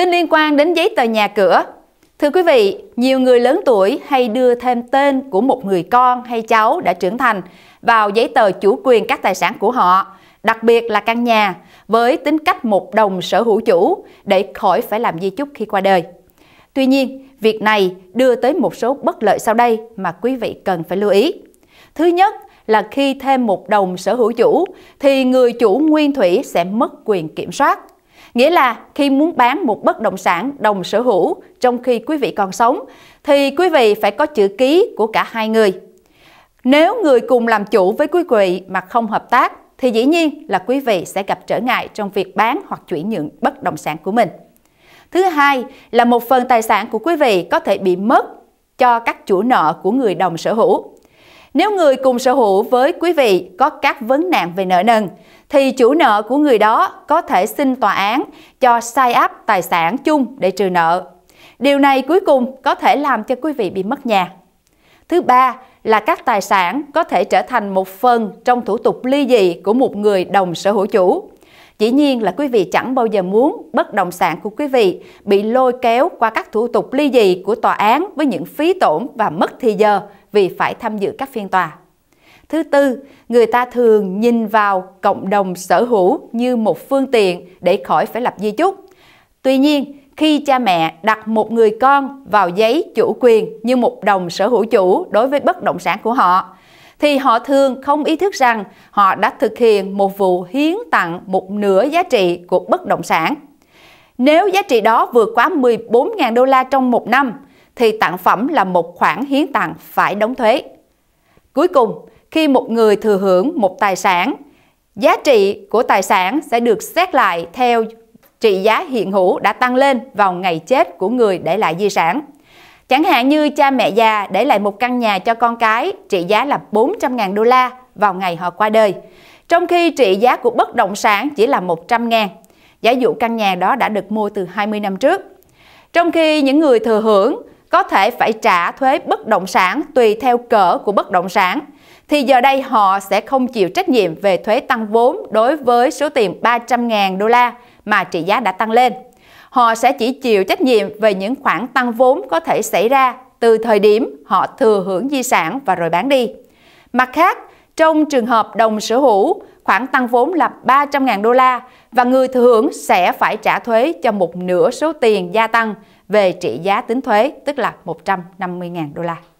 Tin liên quan đến giấy tờ nhà cửa. Thưa quý vị, nhiều người lớn tuổi hay đưa thêm tên của một người con hay cháu đã trưởng thành vào giấy tờ chủ quyền các tài sản của họ, đặc biệt là căn nhà, với tính cách một đồng sở hữu chủ để khỏi phải làm di chúc khi qua đời. Tuy nhiên, việc này đưa tới một số bất lợi sau đây mà quý vị cần phải lưu ý. Thứ nhất là khi thêm một đồng sở hữu chủ thì người chủ nguyên thủy sẽ mất quyền kiểm soát. Nghĩa là khi muốn bán một bất động sản đồng sở hữu trong khi quý vị còn sống thì quý vị phải có chữ ký của cả hai người. Nếu người cùng làm chủ với quý vị mà không hợp tác thì dĩ nhiên là quý vị sẽ gặp trở ngại trong việc bán hoặc chuyển nhượng bất động sản của mình. Thứ hai là một phần tài sản của quý vị có thể bị mất cho các chủ nợ của người đồng sở hữu. Nếu người cùng sở hữu với quý vị có các vấn nạn về nợ nần, thì chủ nợ của người đó có thể xin tòa án cho sai áp tài sản chung để trừ nợ. Điều này cuối cùng có thể làm cho quý vị bị mất nhà. Thứ ba là các tài sản có thể trở thành một phần trong thủ tục ly dị của một người đồng sở hữu chủ. Chỉ nhiên là quý vị chẳng bao giờ muốn bất động sản của quý vị bị lôi kéo qua các thủ tục ly dị của tòa án với những phí tổn và mất thì giờ vì phải tham dự các phiên tòa. Thứ tư, người ta thường nhìn vào cộng đồng sở hữu như một phương tiện để khỏi phải lập di chúc. Tuy nhiên, khi cha mẹ đặt một người con vào giấy chủ quyền như một đồng sở hữu chủ đối với bất động sản của họ, thì họ thường không ý thức rằng họ đã thực hiện một vụ hiến tặng một nửa giá trị của bất động sản. Nếu giá trị đó vượt quá 14.000 đô la trong một năm, thì tặng phẩm là một khoản hiến tặng phải đóng thuế. Cuối cùng, khi một người thừa hưởng một tài sản, giá trị của tài sản sẽ được xét lại theo trị giá hiện hữu đã tăng lên vào ngày chết của người để lại di sản. Chẳng hạn như cha mẹ già để lại một căn nhà cho con cái trị giá là 400.000 đô la vào ngày họ qua đời, trong khi trị giá của bất động sản chỉ là 100.000. Giả dụ căn nhà đó đã được mua từ 20 năm trước. Trong khi những người thừa hưởng có thể phải trả thuế bất động sản tùy theo cỡ của bất động sản, thì giờ đây họ sẽ không chịu trách nhiệm về thuế tăng vốn đối với số tiền 300.000 đô la mà trị giá đã tăng lên. Họ sẽ chỉ chịu trách nhiệm về những khoản tăng vốn có thể xảy ra từ thời điểm họ thừa hưởng di sản và rồi bán đi. Mặt khác, trong trường hợp đồng sở hữu, khoản tăng vốn là 300.000 đô la và người thừa hưởng sẽ phải trả thuế cho một nửa số tiền gia tăng về trị giá tính thuế, tức là 150.000 đô la.